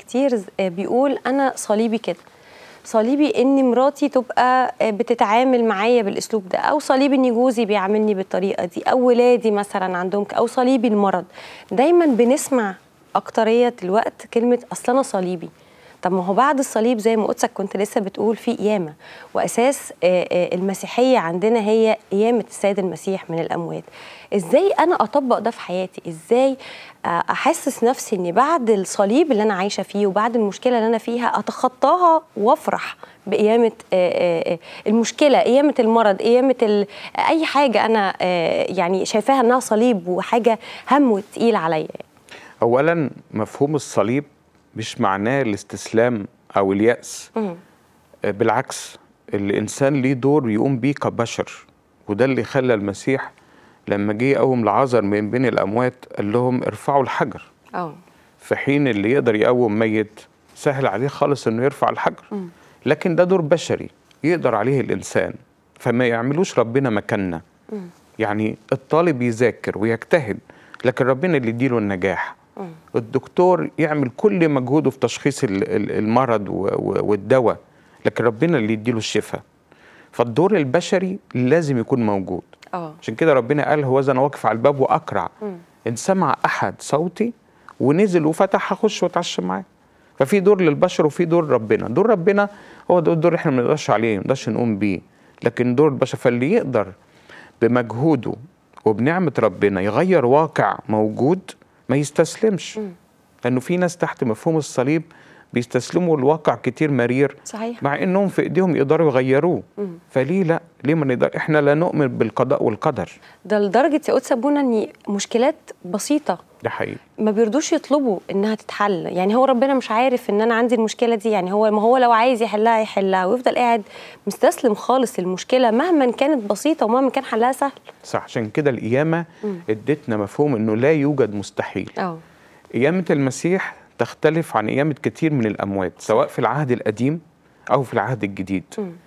كتير آه، بيقول انا صليبي كده صليبي ان مراتي تبقى آه، بتتعامل معايا بالاسلوب ده او صليبي ان جوزي بيعاملني بالطريقه دي او ولادي مثلا عندهم او صليبي المرض دايما بنسمع اكتريه الوقت كلمه اصل انا صليبي طب ما هو بعد الصليب زي ما قدسك كنت لسه بتقول في قيامه واساس آه، آه، المسيحيه عندنا هي قيامه السيد المسيح من الاموات ازاي انا اطبق ده في حياتي ازاي آه، احسس نفسي اني بعد الصليب اللي انا عايشه فيه وبعد المشكله اللي انا فيها اتخطاها وافرح بقيامه المشكله قيامه المرض قيامه اي حاجه انا يعني شايفاها انها صليب وحاجه هم وتقيل عليا اولا مفهوم الصليب مش معناه الاستسلام او الياس آه، بالعكس الانسان ليه دور يقوم بيه كبشر وده اللي خلى المسيح لما جه يقوم لعازر من بين الاموات قال لهم ارفعوا الحجر أوه. في حين اللي يقدر يقوم ميت سهل عليه خالص انه يرفع الحجر م. لكن ده دور بشري يقدر عليه الانسان فما يعملوش ربنا مكاننا يعني الطالب يذاكر ويجتهد لكن ربنا اللي يديله النجاح الدكتور يعمل كل مجهوده في تشخيص المرض والدواء لكن ربنا اللي يديله الشفاء فالدور البشري لازم يكون موجود أوه. عشان كده ربنا قال هو انا واقف على الباب واقرع ان سمع احد صوتي ونزل وفتح هخش واتعشى معاه ففي دور للبشر وفي دور ربنا دور ربنا هو ده الدور احنا ما نقدرش عليه ما نقدرش نقوم بيه لكن دور البشر فاللي يقدر بمجهوده وبنعمه ربنا يغير واقع موجود ما يستسلمش لانه في ناس تحت مفهوم الصليب بيستسلموا لواقع كتير مرير صحيح. مع انهم في ايديهم يقدروا يغيروه فليه لا ليه ما نقدر احنا لا نؤمن بالقضاء والقدر ده لدرجه يا قدس ابونا ان مشكلات بسيطه ده حقيقي ما بيرضوش يطلبوا انها تتحل يعني هو ربنا مش عارف ان انا عندي المشكله دي يعني هو ما هو لو عايز يحلها يحلها ويفضل قاعد مستسلم خالص للمشكله مهما كانت بسيطه ومهما كان حلها سهل صح عشان كده القيامه ادتنا مفهوم انه لا يوجد مستحيل اه قيامه المسيح تختلف عن قيامه كتير من الاموات سواء في العهد القديم او في العهد الجديد م.